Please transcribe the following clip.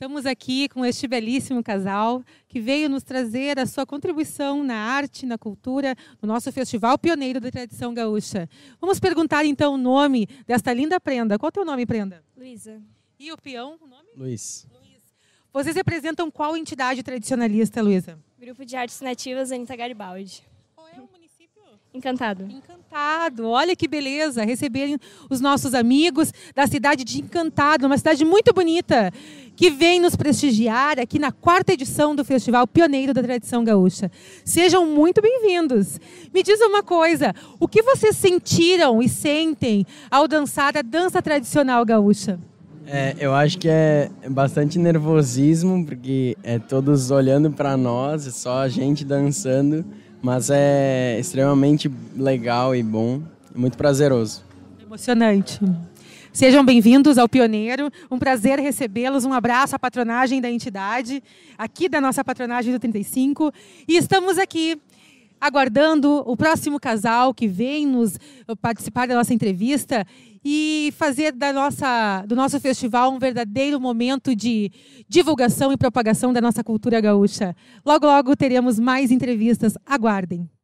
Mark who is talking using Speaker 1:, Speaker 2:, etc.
Speaker 1: Estamos aqui com este belíssimo casal que veio nos trazer a sua contribuição na arte, na cultura, no nosso Festival Pioneiro da Tradição Gaúcha. Vamos perguntar então o nome desta linda prenda. Qual é o teu nome, prenda? Luísa. E o peão, o nome?
Speaker 2: Luiz. Luiz.
Speaker 1: Vocês representam qual entidade tradicionalista, Luísa?
Speaker 3: Grupo de Artes Nativas Anita Garibaldi.
Speaker 1: Encantado. Encantado. Olha que beleza receberem os nossos amigos da cidade de Encantado, uma cidade muito bonita, que vem nos prestigiar aqui na quarta edição do Festival Pioneiro da Tradição Gaúcha. Sejam muito bem-vindos. Me diz uma coisa, o que vocês sentiram e sentem ao dançar a dança tradicional gaúcha?
Speaker 4: É, eu acho que é bastante nervosismo, porque é todos olhando para nós, e é só a gente dançando mas é extremamente legal e bom, muito prazeroso.
Speaker 1: Emocionante. Sejam bem-vindos ao Pioneiro. Um prazer recebê-los. Um abraço à patronagem da entidade, aqui da nossa patronagem do 35. E estamos aqui aguardando o próximo casal que vem nos eh, participar da nossa entrevista e fazer da nossa, do nosso festival um verdadeiro momento de divulgação e propagação da nossa cultura gaúcha. Logo, logo teremos mais entrevistas. Aguardem!